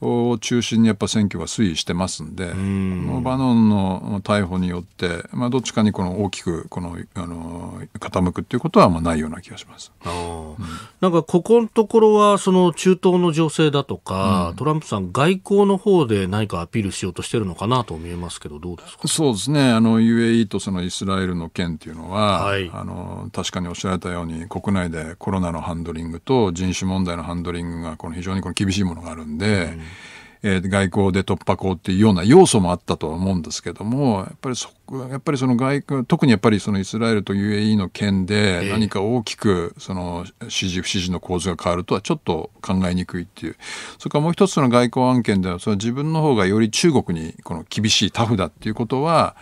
を中心にやっぱ選挙が推移してますんで、んこのバノンの逮捕によって、まあ、どっちかにこの大きくこのあの傾くっていうことはまあないような気がします、うん、なんかここのところはその中東の情勢だとか、うん、トランプさん、外交の方で何かアピールしようとしてるのかなと見えますけど、どうですかそうですね、UAE とそのイスラエルの件っていうのは、はい、あの確かにおっしゃられたように、国内でコロナのハンドリングと人種問題のハンドリングがこの非常にこの厳しいものがあるんで。うんえー、外交で突破口っていうような要素もあったとは思うんですけども、やっぱりそ、やっぱりその外交、特にやっぱりそのイスラエルと UAE の件で何か大きくその支持、不支持の構図が変わるとはちょっと考えにくいっていう。それからもう一つの外交案件では、その自分の方がより中国にこの厳しいタフだっていうことは、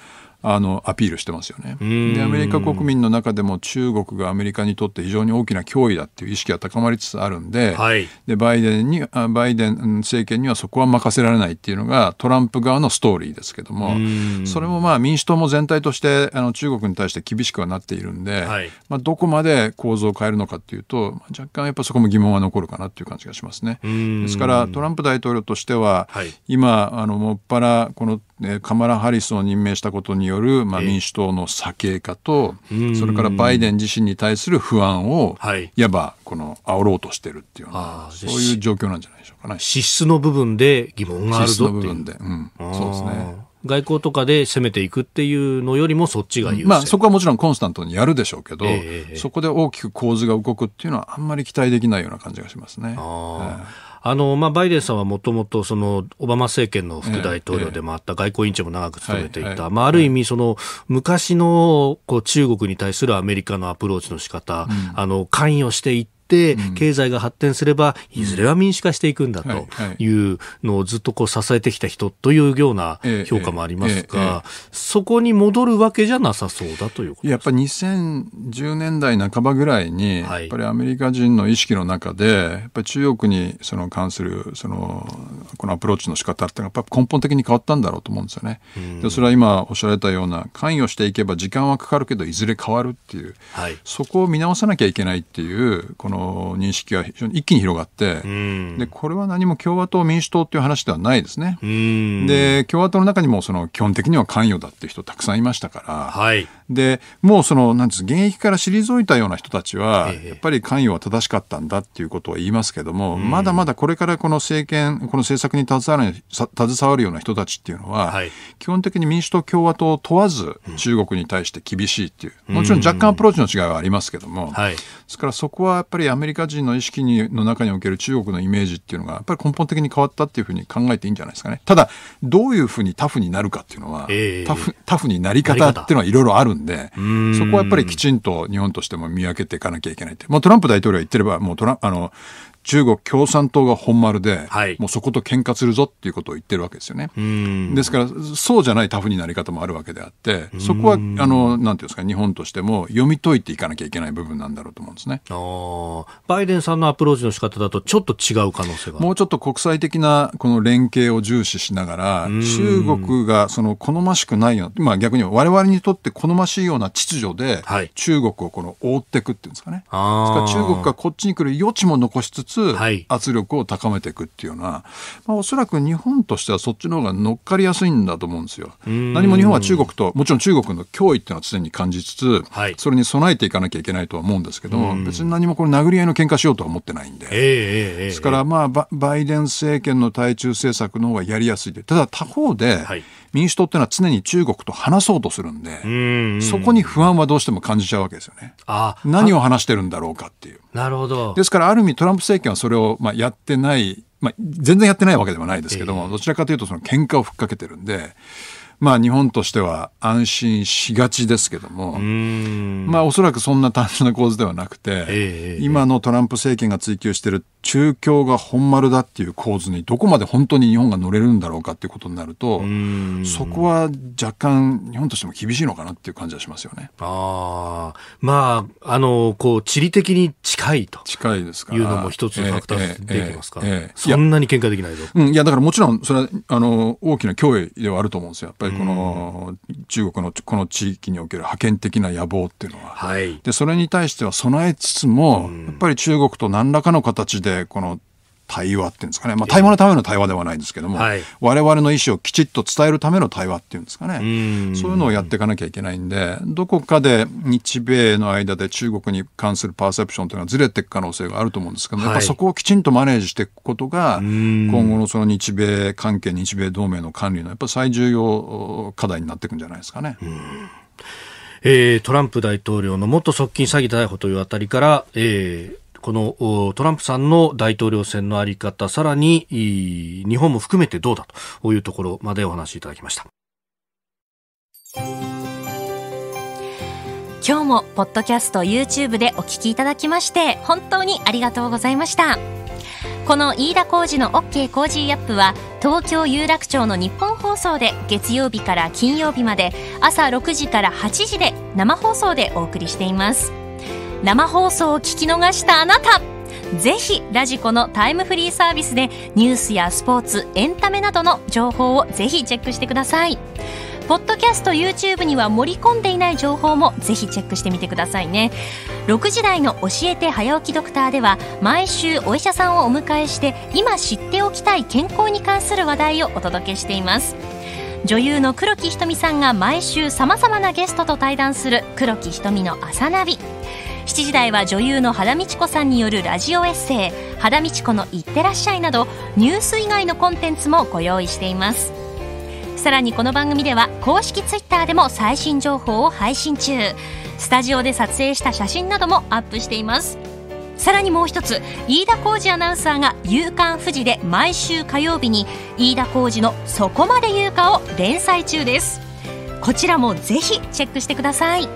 あのアピールしてますよね。でアメリカ国民の中でも中国がアメリカにとって非常に大きな脅威だっていう意識が高まりつつあるんではい、でバイデンにバイデン政権にはそこは任せられないっていうのがトランプ側のストーリーですけどもそれもまあ民主党も全体としてあの中国に対して厳しくはなっているんで、はい、まあ、どこまで構造を変えるのかっていうと若干やっぱそこも疑問は残るかなっていう感じがしますね。ですからトランプ大統領としては、はい、今あのもっぱらこのカマラ・ハリスを任命したことによるよる、まあ、民主党の左傾化と、それからバイデン自身に対する不安を、いわばこの煽ろうとしてるっていうそういう状況なんじゃないでしょうかね。資質の部分で疑問があるぞっていう。そうですね。外交とかで攻めていくっていうのよりもそっちが優先、まあ、そこはもちろんコンスタントにやるでしょうけど、えー、そこで大きく構図が動くっていうのはあんまり期待できないような感じがしますね。ああのまあ、バイデンさんはもともとオバマ政権の副大統領でもあった外交委員長も長く務めていた、まあ、ある意味その、昔のこう中国に対するアメリカのアプローチの仕方、うん、あの関与していって、経済が発展すれば、いずれは民主化していくんだというのをずっとこう支えてきた人というような評価もありますが、そこに戻るわけじゃなさそうだということやっぱり2010年代半ばぐらいに、やっぱりアメリカ人の意識の中で、やっぱり中国にその関するそのこのアプローチの仕方っていうのが根本的に変わったんだろうと思うんですよね。でそれは今おっしゃられたような関与していけば時間はかかるけどいずれ変わるっていう、はい、そこを見直さなきゃいけないっていうこのの認識が非常に一気に広がって、でこれは何も共和党、民主党という話ではないですね。で共和党の中にもその基本的には関与だって人たくさんいましたから、はい、でもうそのなんです現役から退いたような人たちは、やっぱり関与は正しかったんだっていうことを言いますけども、まだまだこれからこの政権、この政策に携わる携わるような人たちっていうのは、はい、基本的に民主党、共和党問わず中国に対して厳しいっていう、もちろん若干アプローチの違いはありますけども、はい、ですからそこはやっぱりアメリカ人の意識にの中における中国のイメージっていうのが、やっぱり根本的に変わったっていうふうに考えていいんじゃないですかね。ただ、どういうふうにタフになるかっていうのは、えー、タフタフになり方っていうのはいろいろあるんで、そこはやっぱりきちんと日本としても見分けていかなきゃいけないって。もうトランプ大統領は言ってれば、もうトランあの中国共産党が本丸で、はい、もうそこと喧嘩するぞっていうことを言ってるわけですよね。ですから、そうじゃないタフになり方もあるわけであって、そこは、あの、なんていうんですか、日本としても読み解いていかなきゃいけない部分なんだろうと思うんですね。バイデンさんのアプローチの仕方だと、ちょっと違う可能性がもうちょっと国際的なこの連携を重視しながら、中国がその好ましくないような、まあ逆に我々にとって好ましいような秩序で、中国をこの覆っていくっていうんですかね。か中国がこっちに来る余地も残しつつ、す圧力を高めていくっていうのは、はまあ、おそらく日本としてはそっちの方が乗っかりやすいんだと思うんですよ。何も日本は中国と、もちろん中国の脅威っていうのは常に感じつつ、はい、それに備えていかなきゃいけないとは思うんですけど、別に何もこれ殴り合いの喧嘩しようとは思ってないんで。えーえー、ですから、まあバ、バイデン政権の対中政策の方がやりやすいで、ただ他方で、はい民主党っていうのは常に中国と話そうとするんで、そこに不安はどうしても感じちゃうわけですよね。何を話してるんだろうかっていう。なるほど。ですからある意味トランプ政権はそれをまあやってない、まあ、全然やってないわけではないですけども、どちらかというとその喧嘩をふっかけてるんで、まあ、日本としては安心しがちですけども、まあ、おそらくそんな単純な構図ではなくて、今のトランプ政権が追求している中共が本丸だっていう構図にどこまで本当に日本が乗れるんだろうかっていうことになるとそこは若干日本としても厳しいのかなっていう感じはしますよね。あまああのこう地理的に近いと近いですいうのも一つファクターできますか、えーえーえー、そんなに喧嘩できないぞ。いうん、いやだからもちろんそれはあの大きな脅威ではあると思うんですよ。やっぱりこの中国のこの地域における覇権的な野望っていうのは。はい、でそれに対しては備えつつもやっぱり中国と何らかの形ででこの対話っていうんですかね、まあ、対話のための対話ではないんですけども、はい、我々の意思をきちっと伝えるための対話っていうんですかねそういうのをやっていかなきゃいけないんでどこかで日米の間で中国に関するパーセプションというのはずれていく可能性があると思うんですけどはい、やっぱそこをきちんとマネージしていくことが今後のその日米関係日米同盟の管理のやっぱ最重要課題になっていくんじゃないですかね。えー、トランプ大統領の元側近詐欺逮捕というあたりから、えーこのトランプさんの大統領選のあり方、さらに日本も含めてどうだというところまでお話しいただきました。今日もポッドキャスト YouTube でお聞きいただきまして本当にありがとうございましたこの飯田浩二の OK 工事アップは東京有楽町の日本放送で月曜日から金曜日まで朝6時から8時で生放送でお送りしています生放送を聞き逃したあなたぜひラジコのタイムフリーサービスでニュースやスポーツエンタメなどの情報をぜひチェックしてくださいポッドキャスト YouTube には盛り込んでいない情報もぜひチェックしてみてくださいね6時台の「教えて早起きドクター」では毎週お医者さんをお迎えして今知っておきたい健康に関する話題をお届けしています女優の黒木瞳さんが毎週さまざまなゲストと対談する黒木瞳の朝ナビ7時台は女優の原道子さんによるラジオエッセイ「原道子のいってらっしゃい」などニュース以外のコンテンツもご用意していますさらにこの番組では公式 twitter でも最新情報を配信中スタジオで撮影した写真などもアップしていますさらにもう一つ飯田浩二アナウンサーが「夕刊富士」で毎週火曜日に飯田浩二の「そこまで言うか」を連載中ですこちらもぜひチェックしてください。